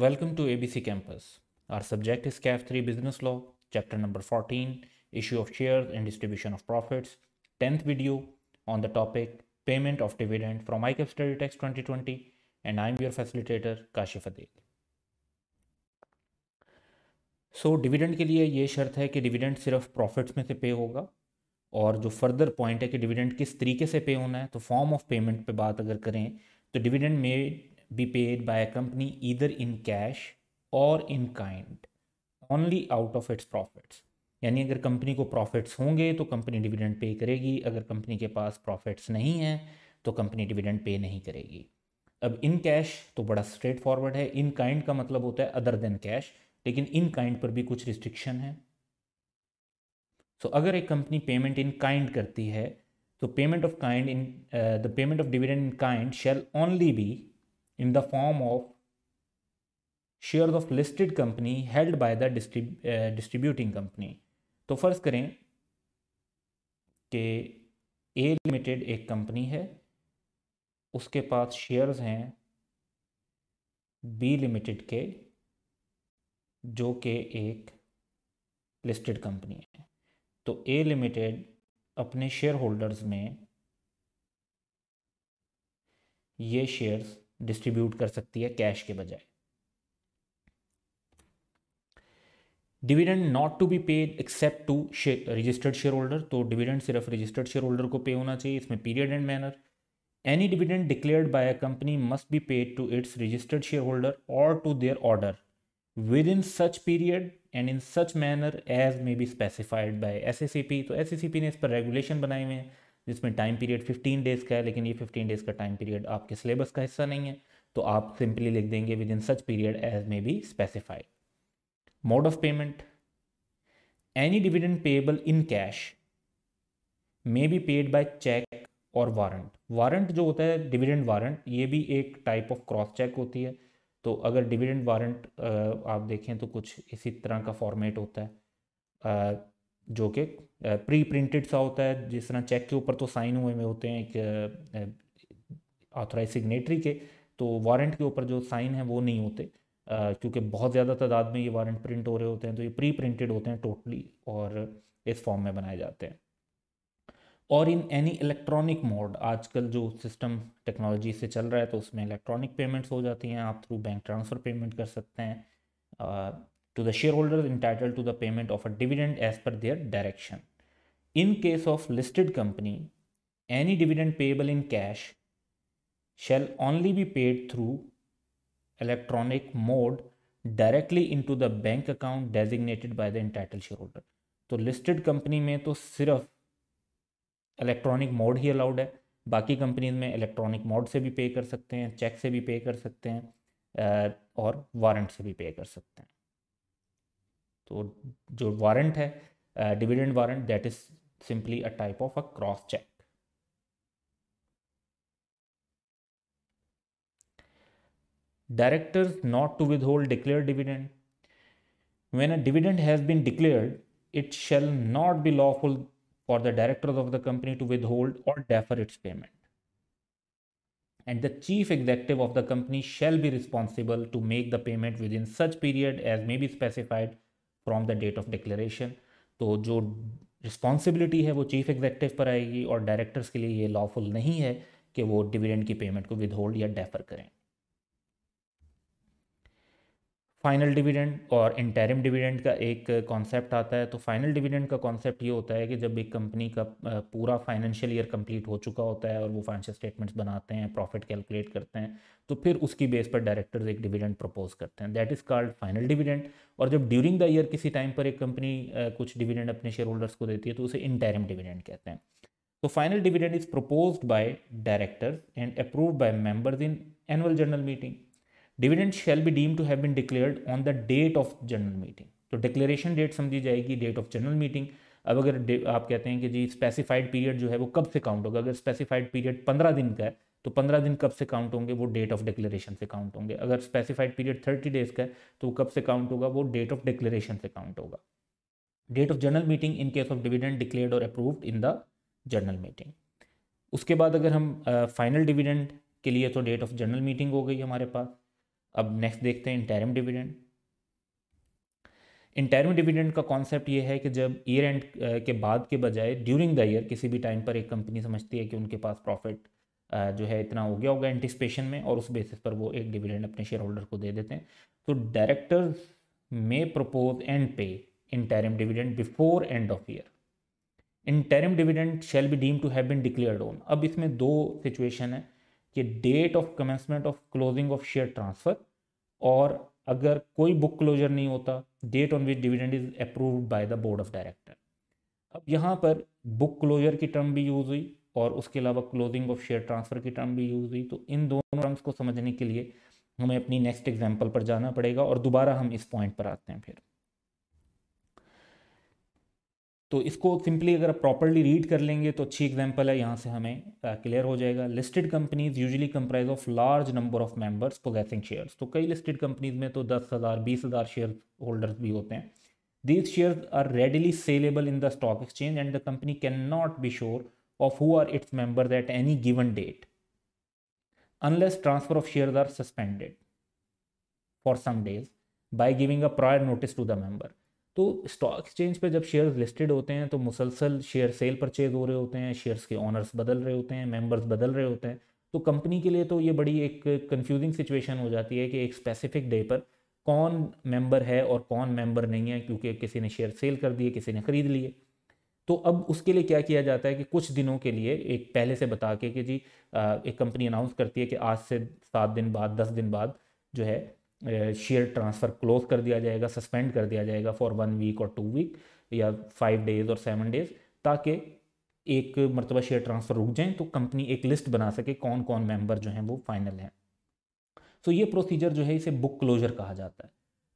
Welcome to ABC Campus. Our subject is CAF 3 Business Law, chapter number 14, Issue of Shares and Distribution of Profits, 10th video on the topic Payment of Dividend from ICAP Study Text 2020, and I'm your facilitator Kashif Adek. So so, dividend के लिए ये शर्त है कि dividend सिर्फ profits में से पे होगा और जो फर्दर पॉइंट है कि डिविडेंड किस तरीके से पे होना है तो फॉर्म ऑफ पेमेंट पे बात अगर करें तो डिविडेंड में be paid by a company either in cash और in kind only out of its profits यानी अगर कंपनी को प्रॉफिट्स होंगे तो कंपनी डिविडेंड पे करेगी अगर कंपनी के पास प्रॉफिट्स नहीं हैं तो कंपनी डिविडेंड पे नहीं करेगी अब इन कैश तो बड़ा स्ट्रेट फॉरवर्ड है इन काइंड का मतलब होता है अदर देन कैश लेकिन इन काइंड पर भी कुछ रिस्ट्रिक्शन है सो so, अगर एक कंपनी पेमेंट इन काइंड करती है तो payment of kind in the payment of dividend in kind shall only be in the form of shares of listed company held by the distributing company तो फर्ज करें कि ए limited एक company है उसके पास शेयर्स हैं बी लिमिटेड के जो कि एक लिस्टेड कंपनी है तो ए लिमिटेड अपने शेयर होल्डर्स में ये शेयर्स डिस्ट्रीब्यूट कर सकती है कैश के बजाय dividend not to be paid except to registered share holder तो डिविडेंड सिर्फ रजिस्टर्ड शेयर होल्डर को पे होना चाहिए इसमें period and manner any dividend declared by a company must be paid to its registered share holder और to their order within such period and in such manner as may be specified by S तो S ने इस पर regulation बनाए हुए हैं जिसमें time period 15 days का है लेकिन ये 15 डेज़ का टाइम पीरियड आपके सिलेबस का हिस्सा नहीं है तो आप सिंपली लिख देंगे within such period as may be specified mode of payment any dividend payable in cash may be paid by cheque और वारंट वारंट जो होता है डिविडेंड वारंट ये भी एक टाइप ऑफ क्रॉस चेक होती है तो अगर डिविडेंड वारंट आप देखें तो कुछ इसी तरह का फॉर्मेट होता है जो कि प्री प्रिंटेड सा होता है जिस तरह चेक के ऊपर तो साइन हुए में होते हैं एक ऑथोराइज सिग्नेटरी के तो वारंट के ऊपर जो साइन है वो नहीं होते क्योंकि बहुत ज़्यादा तादाद में ये वारंट प्रिंट हो रहे होते हैं तो ये प्री प्रिंटेड होते हैं टोटली और इस फॉर्म में बनाए जाते हैं और इन एनी इलेक्ट्रॉनिक मोड आजकल जो सिस्टम टेक्नोलॉजी से चल रहा है तो उसमें इलेक्ट्रॉनिक पेमेंट्स हो जाती हैं आप थ्रू बैंक ट्रांसफ़र पेमेंट कर सकते हैं to the shareholders entitled to the payment of a dividend as per their direction. In case of listed company, any dividend payable in cash shall only be paid through electronic mode directly into the bank account designated by the entitled shareholder. Holder तो listed company में तो सिर्फ electronic mode ही allowed है बाकी companies में electronic mode से भी पे कर सकते हैं चेक से भी पे कर सकते हैं और वारंट से भी पे कर सकते हैं So, जो warrant है dividend warrant that is a a type of a cross directors not to withhold declared dividend. When a dividend has been declared, it shall not be lawful for the directors of the company to withhold or defer its payment. And the chief executive of the company shall be responsible to make the payment within such period as may be specified from the date of declaration तो जो responsibility है वो chief executive पर आएगी और directors के लिए ये लॉफुल नहीं है कि वो डिविडेंड की पेमेंट को विदहोल्ड या डेफर करें फाइनल डिविडेंड और इंटरिम डिविडेंड का एक कॉन्सेप्ट आता है तो फाइनल डिविडेंड का कॉन्सेप्ट ये होता है कि जब एक कंपनी का पूरा फाइनेंशियल ईयर कंप्लीट हो चुका होता है और वो फाइनेंशियल स्टेटमेंट्स बनाते हैं प्रॉफिट कैलकुलेट करते हैं तो फिर उसकी बेस पर डायरेक्टर्स एक डिविडेंड प्रपोज करते हैं that is called final dividend और जब ड्यूरिंग द ईयर किसी टाइम पर एक कंपनी कुछ डिविडेंड अपने शेयर होल्डर्स को देती है तो उसे इंटरिम डिविडेंड कहते हैं तो final dividend is propose by directors and approve by members in annual general meeting dividend shall be deem to have been declared on the date of general meeting तो declaration date समझी जाएगी date of general meeting अब अगर आप कहते हैं कि जी specified period जो है वो कब से काउंट होगा अगर स्पेसिफाइड पीरियड पंद्रह दिन का है तो पंद्रह दिन कब से काउंट होंगे वो डेट ऑफ डिक्लेरेशन से काउंट होंगे अगर स्पेसिफाइड पीरियड थर्टी डेज का है तो कब से काउंट होगा वो डेट ऑफ डिक्लेरेशन से काउंट होगा date of general meeting in case of dividend declared और approved in the general meeting उसके बाद अगर हम फाइनल uh, डिविडेंड के लिए तो डेट ऑफ जनरल मीटिंग हो गई हमारे पास अब नेक्स्ट देखते हैं इंटरम डिविडेंड इंटरम डिविडेंड का कॉन्सेप्ट ये है कि जब ईयर एंड के बाद के बजाय ड्यूरिंग द ईयर किसी भी टाइम पर एक कंपनी समझती है कि उनके पास प्रॉफिट जो है इतना हो गया होगा एंटिसपेशन में और उस बेसिस पर वो एक डिविडेंड अपने शेयर होल्डर को दे देते हैं तो directors may propose and pay dividend before end of year in interim dividend shall be deem to have been declare on अब इसमें दो सिचुएशन है कि date of commencement of closing of share transfer और अगर कोई बुक क्लोजर नहीं होता date on which dividend is approved by the board of director अब यहाँ पर बुक क्लोजर की टर्म भी यूज़ हुई और उसके अलावा क्लोजिंग ऑफ शेयर ट्रांसफ़र की टर्म भी यूज़ हुई तो इन दोनों टर्म्स को समझने के लिए हमें अपनी नेक्स्ट एग्जाम्पल पर जाना पड़ेगा और दोबारा हम इस पॉइंट पर आते हैं फिर तो इसको सिंपली अगर आप प्रॉपरली रीड कर लेंगे तो अच्छी एग्जांपल है यहाँ से हमें क्लियर uh, हो जाएगा listed companies usually comprise of large number of members possessing shares तो कई लिस्टेड कंपनीज में तो दस हज़ार बीस हज़ार शेयर होल्डर्स भी होते हैं these shares are readily saleable in the stock exchange and the company can not be sure of who are its members at any given date unless transfer of share are suspended for some days by giving a prior notice to the member तो stock exchange पे जब shares listed होते हैं तो मुसलसल share cell purchase हो रहे होते हैं शेयर्स के ऑनर्स बदल रहे होते हैं मेंबर्स बदल रहे होते हैं तो कंपनी के लिए तो ये बड़ी एक कंफ्यूजिंग सिचुएशन हो जाती है कि एक स्पेसिफिक डे पर कौन मेंबर है और कौन मेंबर नहीं है क्योंकि किसी ने शेयर सेल कर दिए किसी ने खरीद लिए तो अब उसके लिए क्या किया जाता है कि कुछ दिनों के लिए एक पहले से बता के कि जी एक कंपनी अनाउंस करती है कि आज से सात दिन बाद दस दिन बाद जो है शेयर ट्रांसफ़र क्लोज कर दिया जाएगा सस्पेंड कर दिया जाएगा फॉर वन वीक और टू वीक या फाइव डेज़ और सेवन डेज़ ताकि एक मरतबा शेयर ट्रांसफ़र रुक जाएँ तो कंपनी एक लिस्ट बना सके कौन कौन मेम्बर जो हैं वो फाइनल हैं सो so ये प्रोसीजर जो है इसे बुक क्लोजर कहा जाता है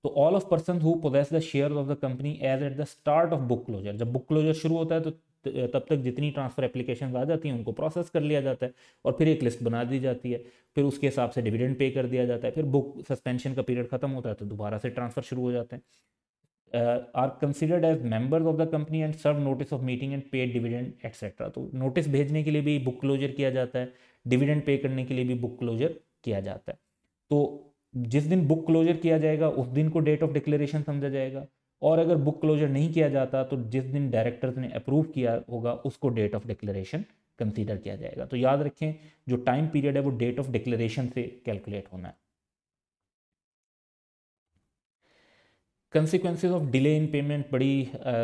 तो all of person who possess the share of the company as at the start of book closure जब बुक क्लोजर शुरू होता है तो तब तक जितनी ट्रांसफ़र एप्लीकेशन आ जाती हैं उनको प्रोसेस कर लिया जाता है और फिर एक लिस्ट बना दी जाती है फिर उसके हिसाब से डिविडेंड पे कर दिया जाता है फिर बुक सस्पेंशन का पीरियड खत्म होता है तो दोबारा से ट्रांसफ़र शुरू हो जाते हैं are considered as members of the company and serve notice of meeting and paid dividend etcetera तो नोटिस भेजने के लिए भी बुक क्लोजर किया जाता है डिविडेंड पे करने के लिए भी बुक क्लोजर किया जाता है तो जिस दिन बुक क्लोजर किया जाएगा उस दिन को डेट ऑफ डिक्लेरेशन समझा जाएगा और अगर बुक क्लोजर नहीं किया जाता तो जिस दिन डायरेक्टर्स ने अप्रूव किया होगा उसको डेट ऑफ डिक्लेरेशन कंसीडर किया जाएगा तो याद रखें जो टाइम पीरियड है वो डेट ऑफ डिक्लेरेशन से कैलकुलेट होना है consequences of delay in payment बड़ी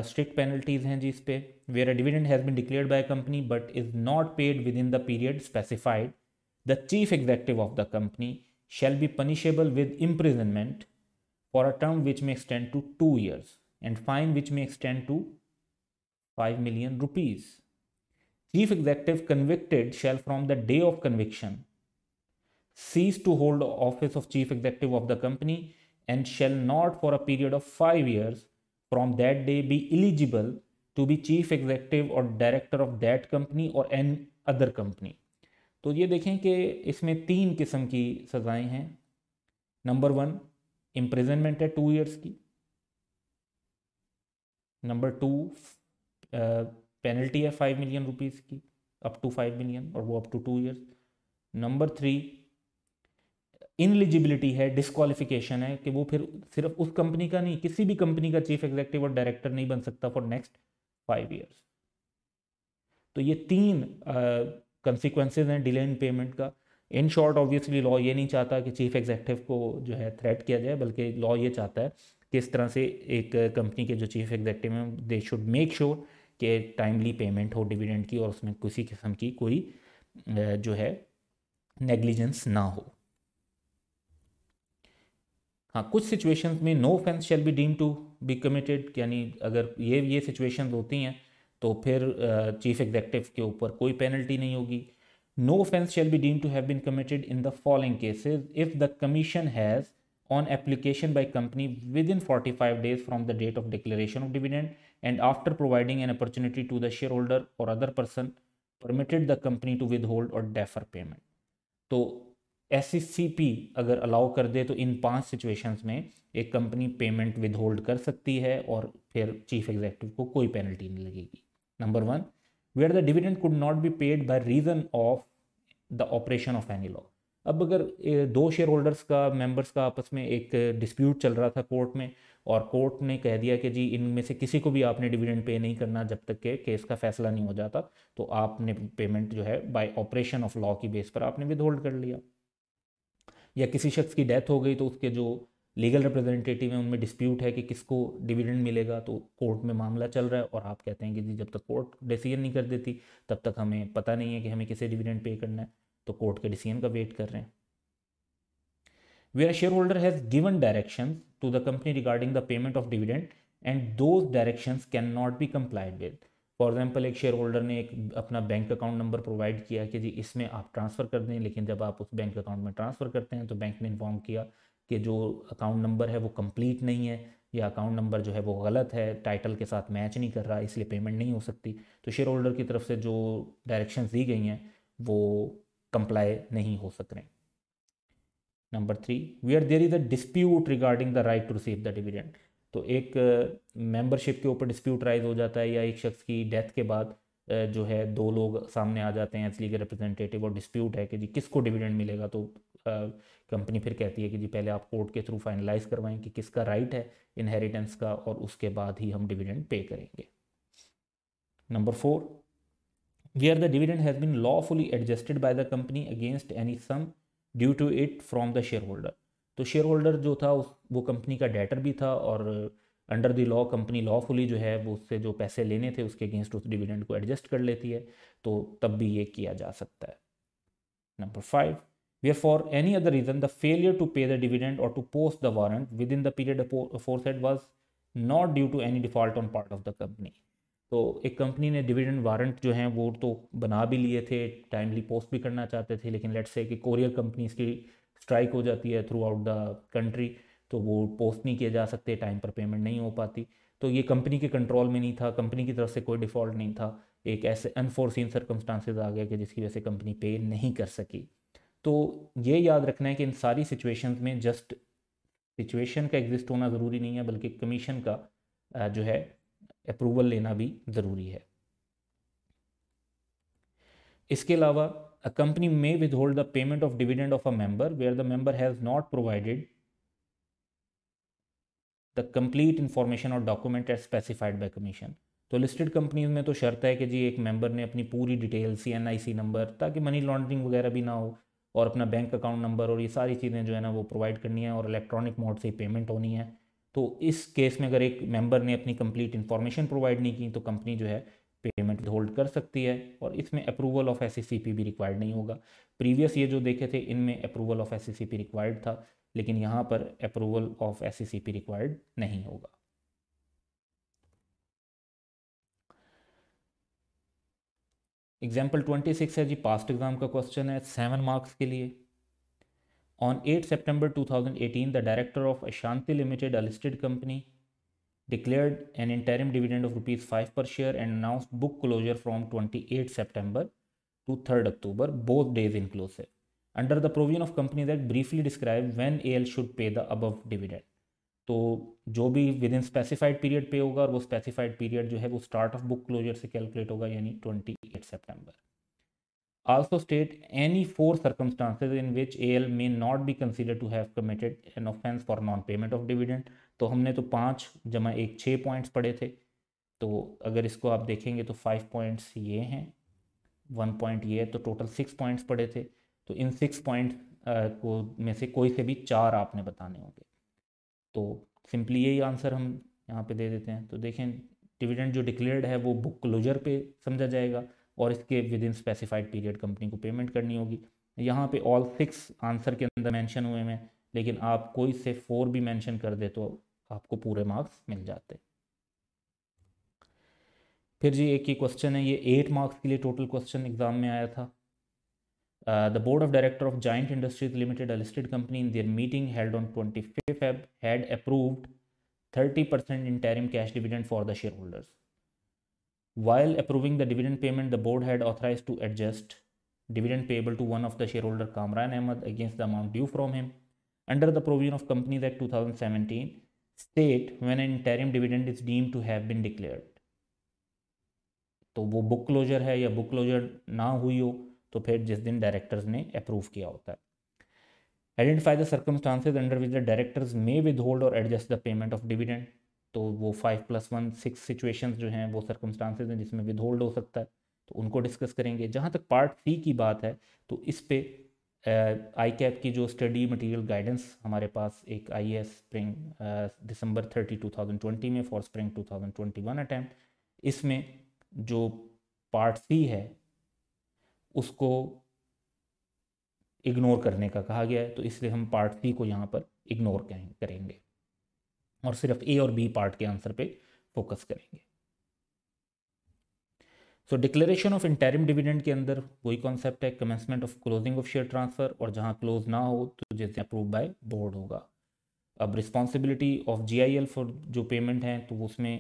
स्ट्रिक्ट uh, पेनल्टीज हैं जी इस पे where a dividend has been declared by company but is not paid within the period specified the chief executive of the company shall be punishable with imprisonment for a term which may extend to 2 years and fine which may extend to 5 million rupees. Chief executive convicted shall from the day of conviction cease to hold office of chief executive of the company and shall not for a period of 5 years from that day be eligible to be chief executive or director of that company or any other company. तो ये देखें कि इसमें तीन किस्म की सज़ाएं हैं नंबर वन इम्प्रिजनमेंट है टू ईयर्स की नंबर टू पेनल्टी है फाइव मिलियन रुपीस की अप टू फाइव मिलियन और वो up to two years number three ineligibility है डिस्कालिफिकेशन है कि वो फिर सिर्फ उस कंपनी का नहीं किसी भी कंपनी का चीफ एग्जीक्यूटिव और डायरेक्टर नहीं बन सकता फॉर नेक्स्ट फाइव ईयर्स तो ये तीन कंसिक्वेंसेज uh, हैं डिले इन पेमेंट का इन शॉर्ट ऑब्वियसली लॉ ये नहीं चाहता कि चीफ एग्जेक्टिव को जो है थ्रेट किया जाए बल्कि लॉ ये चाहता है कि इस तरह से एक कंपनी के जो चीफ एग्जेक्टिव हैं दे शुड मेक श्योर कि टाइमली पेमेंट हो डिविडेंड की और उसमें किसी किस्म की कोई जो है नेग्लिजेंस ना हो हाँ कुछ सिचुएशंस में no offence shall be deem to be committed यानी अगर ये ये सिचुएशंस होती हैं तो फिर चीफ एग्जेक्टिव के ऊपर कोई पेनल्टी नहीं होगी no offense shall be deemed to have been committed in the following cases if the commission has on application by company within 45 days from the date of declaration of dividend and after providing an opportunity to the shareholder or other person permitted the company to withhold or defer payment तो S अगर allow कर दे तो इन पांच situations में एक company payment withhold कर सकती है और फिर चीफ एग्जीक्यूटिव को कोई पेनल्टी नहीं लगेगी number one where the dividend could not be paid by reason of the operation of any law अब अगर दो शेयर होल्डर्स का मेंबर्स का आपस में एक डिस्प्यूट चल रहा था कोर्ट में और कोर्ट ने कह दिया कि जी इनमें से किसी को भी आपने डिविडेंड पे नहीं करना जब तक के केस का फैसला नहीं हो जाता तो आपने पेमेंट जो है बाय ऑपरेशन ऑफ लॉ की बेस पर आपने विद होल्ड कर लिया या किसी शख्स की डेथ हो गई तो उसके जो लीगल रिप्रेजेंटेटिव हैं उनमें डिस्प्यूट है कि किसको डिविडेंड मिलेगा तो कोर्ट में मामला चल रहा है और आप कहते हैं कि जी जब तक कोर्ट डिसीजन नहीं कर देती तब तक हमें पता नहीं है कि हमें किसे डिविडेंड पे करना है तो कोर्ट के डिसीजन का वेट कर रहे हैं where share holder has given direction to the company regarding the payment of dividend and those directions can not be complied with for example एक शेयर होल्डर ने एक अपना बैंक अकाउंट नंबर प्रोवाइड किया कि जी इसमें आप ट्रांसफ़र कर दें लेकिन जब आप उस बैंक अकाउंट में ट्रांसफ़र करते हैं तो बैंक ने इन्फॉर्म किया कि जो अकाउंट नंबर है वो कंप्लीट नहीं है या अकाउंट नंबर जो है वो गलत है टाइटल के साथ मैच नहीं कर रहा इसलिए पेमेंट नहीं हो सकती तो शेयर होल्डर की तरफ से जो डायरेक्शंस दी गई हैं वो कंप्लाई नहीं हो सक रहे number three where there is a dispute regarding the right to receive the dividend तो एक मेंबरशिप के ऊपर डिस्प्यूट राइज हो जाता है या एक शख्स की डेथ के बाद जो है दो लोग सामने आ जाते हैं एथली के रिप्रेजेंटेटिव और डिस्प्यूट है कि जी किसको डिविडेंड मिलेगा तो कंपनी फिर कहती है कि जी पहले आप कोर्ट के थ्रू फाइनलाइज करवाएं कि किसका राइट है इनहेरिटेंस का और उसके बाद ही हम डिविडेंड पे करेंगे number four where the dividend has been lawfully adjusted by the company against any sum due to it from the share holder तो शेयर होल्डर जो था उस वो कंपनी का डेटर भी था और under the law company lawfully जो है वो उससे जो पैसे लेने थे उसके अगेंस्ट उस डिविडेंड को एडजस्ट कर लेती है तो तब भी ये किया जा सकता है number five Therefore, any other reason, the failure to pay the dividend or to post the warrant within the period aforesaid was not due to any default on part of the company. तो एक company ने dividend warrant जो हैं वो तो बना भी लिए थे टाइमली पोस्ट भी करना चाहते थे लेकिन लेट्स से कि कोरियर कंपनीज की स्ट्राइक हो जाती है थ्रू आउट द कंट्री तो वो पोस्ट नहीं किए जा सकते टाइम पर पेमेंट नहीं हो पाती तो ये कंपनी के कंट्रोल में नहीं था कंपनी की तरफ से कोई डिफ़ॉल्ट नहीं था एक ऐसे अनफोर्सिन सरकमस्टांसिस आ गया कि जिसकी वजह से कंपनी पे नहीं कर सकी तो ये याद रखना है कि इन सारी सिचुएशन में जस्ट सिचुएशन का एग्जिस्ट होना ज़रूरी नहीं है बल्कि कमीशन का जो है अप्रूवल लेना भी ज़रूरी है इसके अलावा a company may withhold the payment of dividend of a member where the member has not provided the complete information और document as specified by commission तो लिस्टेड कंपनीज में तो शर्त है कि जी एक मेंबर ने अपनी पूरी details C N I C number ताकि मनी लॉन्ड्रिंग वगैरह भी ना हो और अपना बैंक अकाउंट नंबर और ये सारी चीज़ें जो है ना वो प्रोवाइड करनी है और इलेक्ट्रॉनिक मोड से पेमेंट होनी है तो इस केस में अगर एक मेंबर ने अपनी कंप्लीट इन्फॉर्मेशन प्रोवाइड नहीं की तो कंपनी जो है पेमेंट होल्ड कर सकती है और इसमें अप्रूवल ऑफ एस भी रिक्वायर्ड नहीं होगा प्रीवियस ये जो देखे थे इनमें अप्रूवल ऑफ एस रिक्वायर्ड था लेकिन यहाँ पर अप्रूवल ऑफ एस रिक्वायर्ड नहीं होगा एग्जाम्पल ट्वेंटी सिक्स है जी पास्ट एग्जाम का क्वेश्चन है सेवन मार्क्स के लिए on eight September two thousand eighteen the director of Ashanti limited a listed company declare an interim dividend of rupees five per share and announce book closure from twenty eight September to third October both days inclusive under the provision of company that briefly describe when A L should pay the above dividend तो जो भी with within specified period पे होगा और वो specified period जो है वो स्टार्ट ऑफ बुक क्लोजर से कैलकुलेट होगा यानी twenty eight September state any four circumstances in which A L may not be consider to have committed an offence for non payment of dividend तो हमने तो पाँच जमा एक छः पॉइंट्स पढ़े थे तो अगर इसको आप देखेंगे तो फाइव पॉइंट्स ये हैं वन पॉइंट ये है तो टोटल सिक्स पॉइंट्स पढ़े थे तो इन सिक्स पॉइंट को में से कोई से भी चार आपने बताने होंगे तो सिंपली यही आंसर हम यहाँ पे दे देते हैं तो देखें डिविडेंड जो डिक्लेयर्ड है वो बुक क्लोजर पे समझा जाएगा और इसके within specified period company को पेमेंट करनी होगी यहाँ पे ऑल सिक्स आंसर के अंदर मेंशन हुए हैं लेकिन आप कोई से फोर भी मेंशन कर दे तो आपको पूरे मार्क्स मिल जाते फिर जी एक ही क्वेश्चन है ये एट मार्क्स के लिए टोटल क्वेश्चन एग्ज़ाम में आया था Uh, the board of director of Giant Industries Limited, a listed company, in their meeting held on 25th Feb, had approved 30% interim cash dividend for the shareholders. While approving the dividend payment, the board had authorized to adjust dividend payable to one of the shareholder Kamran Ahmad against the amount due from him. Under the provision of Companies Act 2017, state when an interim dividend is deemed to have been declared. तो वो book closure है या book closure ना हुई हो तो फिर जिस दिन डायरेक्टर्स ने अप्रूव किया होता है identify the circumstances under which the directors may withhold और adjust the payment of dividend तो वो five plus one six situation जो हैं वो सर्कमस्टांसेज हैं जिसमें विद होल्ड हो सकता है तो उनको डिस्कस करेंगे जहाँ तक पार्ट सी की बात है तो इस पर आई कैप की जो स्टडी मटेरियल गाइडेंस हमारे पास एक I S spring December thirty two thousand twenty में for spring two thousand twenty one attempt इसमें जो पार्ट सी है उसको इग्नोर करने का कहा गया है तो इसलिए हम पार्ट सी को यहाँ पर इग्नोर करेंगे और सिर्फ ए और बी पार्ट के आंसर पे फोकस करेंगे so declaration of interim dividend के अंदर वही कॉन्सेप्ट है commencement of closing of share transfer और जहां क्लोज ना हो तो जैसे अप्रूव बाय बोर्ड होगा अब रिस्पॉन्सिबिलिटी ऑफ जीआईएल फॉर जो पेमेंट है तो उसमें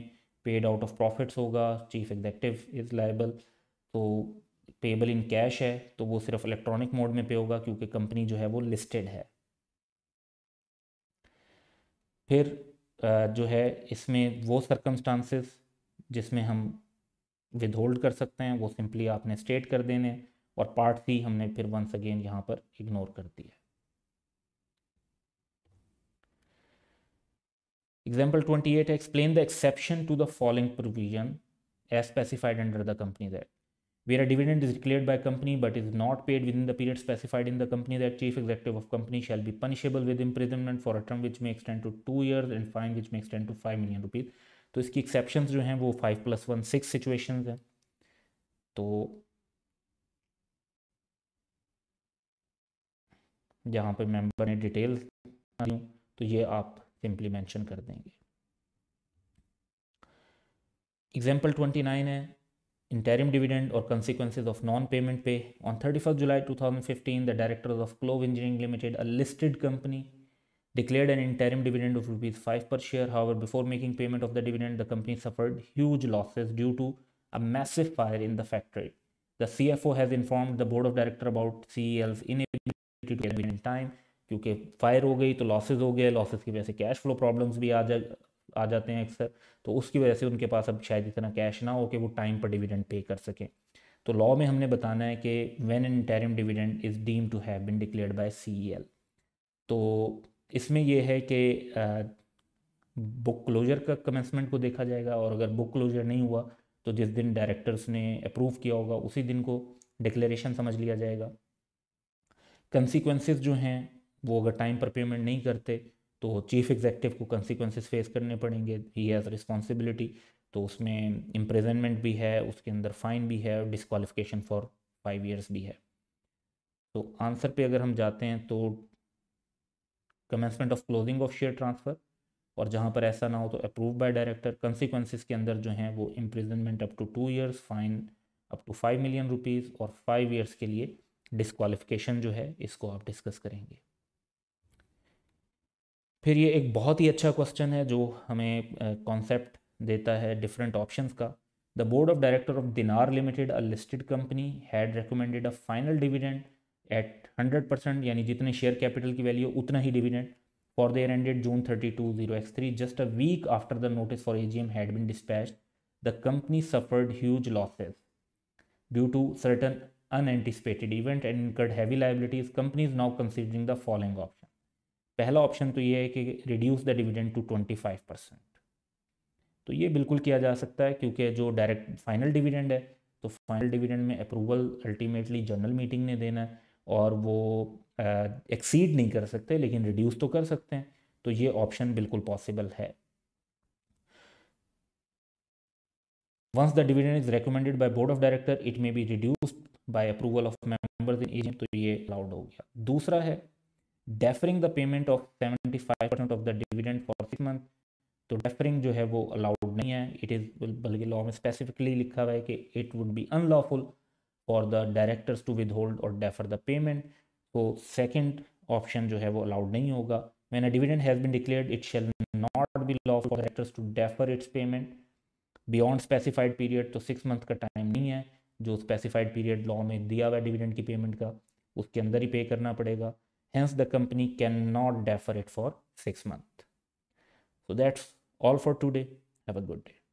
पेड आउट ऑफ प्रॉफिट्स होगा चीफ एग्जेक्टिव इज लाइबल तो पेबल इन कैश है तो वो सिर्फ इलेक्ट्रॉनिक मोड में पे होगा क्योंकि कंपनी जो है वो लिस्टेड है फिर जो है इसमें वो सरकमस्टांसिस जिसमें हम विदहोल्ड कर सकते हैं वो सिंपली आपने स्टेट कर देने और पार्ट सी हमने फिर वंस अगेन यहाँ पर इग्नोर कर दिया twenty eight explain the exception to the following provision as specified under the company that where a dividend is declared by a company but is not paid within the period specified in the company that chief executive of company shall be punishable with imprisonment for a term which may extend to two years and fine which may extend to five million rupees तो इसकी exception जो हैं वो five plus one six situation हैं तो जहाँ पे member ने डिटेल तो ये आप सिंपली मेंशन कर देंगे एग्जाम्पल ट्वेंटी नाइन है interim dividend or consequences of non-payment pay. On 31st July 2015, the directors of Clove Engineering Limited, a listed company, declared an interim dividend of rupees 5 per share. However, before making payment of the dividend, the company suffered huge losses due to a massive fire in the factory. The CFO has informed the board of director about CEL's inability to get in time क्योंकि fire हो गई तो losses हो गए losses की वजह से cash flow problems भी आ जा आ जाते हैं अक्सर तो उसकी वजह से उनके पास अब शायद इतना कैश ना हो कि वो टाइम पर डिविडेंड पे कर सकें तो लॉ में हमने बताना है कि when an interim dividend is deem to have been declare by L तो इसमें यह है कि बुक क्लोजर का कमेंसमेंट को देखा जाएगा और अगर बुक क्लोजर नहीं हुआ तो जिस दिन डायरेक्टर्स ने अप्रूव किया होगा उसी दिन को डिक्लेरेशन समझ लिया जाएगा कंसिक्वेंसेस जो हैं वो अगर टाइम पर पेमेंट नहीं करते तो चीफ एग्जेक्टिव को कंसिक्वेंसेस फेस करने पड़ेंगे ही हैज़ रिस्पॉन्सिबिलिटी तो उसमें इम्प्रेजनमेंट भी है उसके अंदर फाइन भी है और डिसक्वालिफिकेशन फॉर फाइव ईयर्स भी है तो आंसर पे अगर हम जाते हैं तो commencement of closing of share transfer और जहाँ पर ऐसा ना हो तो अप्रूव बाय डायरेक्टर कंसिक्वेंसेस के अंदर जो हैं वो imprisonment up to two years fine up to five million rupees और फाइव ईयर्स के लिए डिसक्वालिफिकेशन जो है इसको आप डिस्कस करेंगे फिर ये एक बहुत ही अच्छा क्वेश्चन है जो हमें कॉन्सेप्ट देता है डिफरेंट ऑप्शंस का the board of director of Dinar limited a listed company had recommended a final dividend at hundred percent यानी जितने शेयर कैपिटल की वैल्यू उतना ही dividend for the year ended June thirty two zero X three just a week after the notice for A G M had been dispatch the company suffered huge losses due to certain an event and incurred heavy liabilities company is now considering the following option पहला option तो ये है कि reduce the dividend to twenty five percent तो ये बिल्कुल किया जा सकता है क्योंकि जो डायरेक्ट फाइनल डिविडेंड है तो फाइनल डिविडेंड में अप्रूवल अल्टीमेटली जनरल मीटिंग ने देना है और वो एक्सीड नहीं कर सकते लेकिन रिड्यूस तो कर सकते हैं तो ये ऑप्शन बिल्कुल पॉसिबल है once the dividend is recommended by board of director it may be reduced by approval of member तो ये अलाउड हो गया दूसरा है deferring the payment of seventy five percent of the dividend for six month तो deferring जो है वो अलाउड नहीं है इट इज़ बल्कि लॉ में स्पेसिफिकली लिखा हुआ है कि it would be unlawful for the directors to withhold और डेफर द पेमेंट तो सेकेंड ऑप्शन जो है वो अलाउड नहीं होगा मैन a dividend has been declared it shall not be law for directors to defer its payment beyond specified period तो six month का टाइम नहीं है जो स्पेसिफाइड पीरियड लॉ में दिया हुआ है डिविडेंड की पेमेंट का उसके अंदर ही पे करना पड़ेगा Hence, the company cannot defer it for six months. So that's all for today. Have a good day.